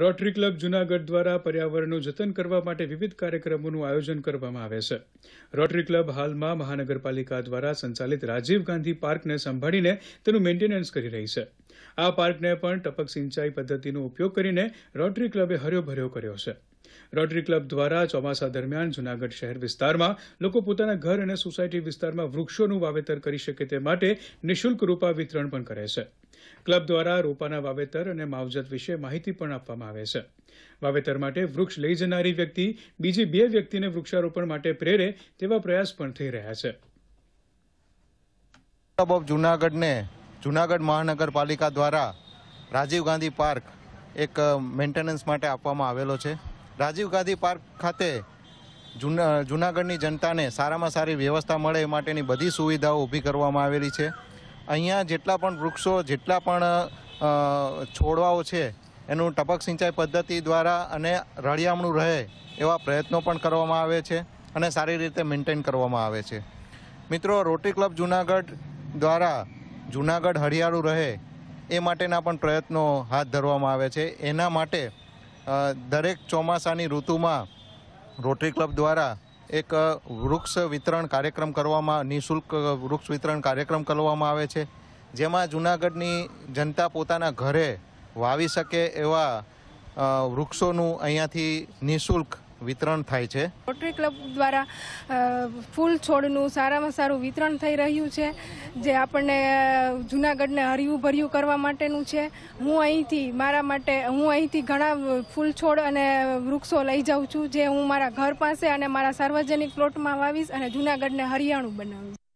rotary club Junagadh દ્વારા પર્યાવરણનું જતન કરવા માટે વિવિધ કાર્યક્રમોનું આયોજન કરવામાં આવે છે રોટરી ક્લબ હાલમાં મહાનગરપાલિકા દ્વારા સંચાલિત રાજીવ ગાંધી પાર્કને સંભાળીને તેનું મેન્ટેનન્સ કરી રહી છે આ પાર્કને પણ ટપક સિંચાઈ પદ્ધતિનો ઉપયોગ કરીને રોટરી ક્લબે હર્યોભર્યો કર્યો છે રોટરી ક્લબ દ્વારા ચોમાસા દરમિયાન જૂનાગઢ શહેર વિસ્તારમાં લોકો પોતાના ઘર અને સોસાયટી વિસ્તારમાં વૃક્ષોનું વાવેતર કરી શકે તે માટે નિઃશુલ્ક રૂપા વિતરણ પણ કરે છે ક્લબ દ્વારા રોપાના વાવેતર અને માવજત વિશે માહિતી પણ આપવામાં આવે છે વાવેતર માટે વૃક્ષ લઈ જનારી વ્યક્તિ બીજી બે વ્યક્તિને વૃક્ષારોપણ માટે પ્રેરે તેવા પ્રયાસ પણ થઈ રહ્યા છે ઓફ જૂનાગઢને જૂનાગઢ મહાનગરપાલિકા દ્વારા રાજીવ ગાંધી પાર્ક એક મેન્ટેનન્સ માટે આપવામાં આવેલો છે રાજીવ ગાંધી પાર્ક ખાતે જૂનાગઢની જનતાને સારામાં સારી વ્યવસ્થા મળે એ માટેની બધી સુવિધાઓ ઊભી કરવામાં આવેલી છે અહીંયા જેટલા પણ વૃક્ષો જેટલા પણ છોડવાઓ છે એનું ટપક સિંચાઈ પદ્ધતિ દ્વારા અને રળિયામણું રહે એવા પ્રયત્નો પણ કરવામાં આવે છે અને સારી રીતે મેન્ટેન કરવામાં આવે છે મિત્રો રોટરી ક્લબ જૂનાગઢ દ્વારા જૂનાગઢ હરિયાળું રહે એ માટેના પણ પ્રયત્નો હાથ ધરવામાં આવે છે એના માટે દરેક ચોમાસાની ઋતુમાં રોટરી ક્લબ દ્વારા એક વૃક્ષ વિતરણ કાર્યક્રમ કરવામાં નિઃશુલ્ક વૃક્ષ વિતરણ કાર્યક્રમ કરવામાં આવે છે જેમાં જૂનાગઢની જનતા પોતાના ઘરે વાવી શકે એવા વૃક્ષોનું અહીંયાથી નિઃશુલ્ક વિતરણ થાય છે રોટરી ક્લબ દ્વારા ફૂલ છોડનું સારામાં સારું વિતરણ થઈ રહ્યું છે જે આપણને જૂનાગઢને હર્યું ભર્યું કરવા માટેનું છે હું અહીંથી મારા માટે હું અહીંથી ઘણા ફૂલ છોડ અને વૃક્ષો લઈ જાઉં છું જે હું મારા ઘર પાસે અને મારા સાર્વજનિક પ્લોટમાં વાવીશ અને જૂનાગઢને હરિયાણું બનાવીશ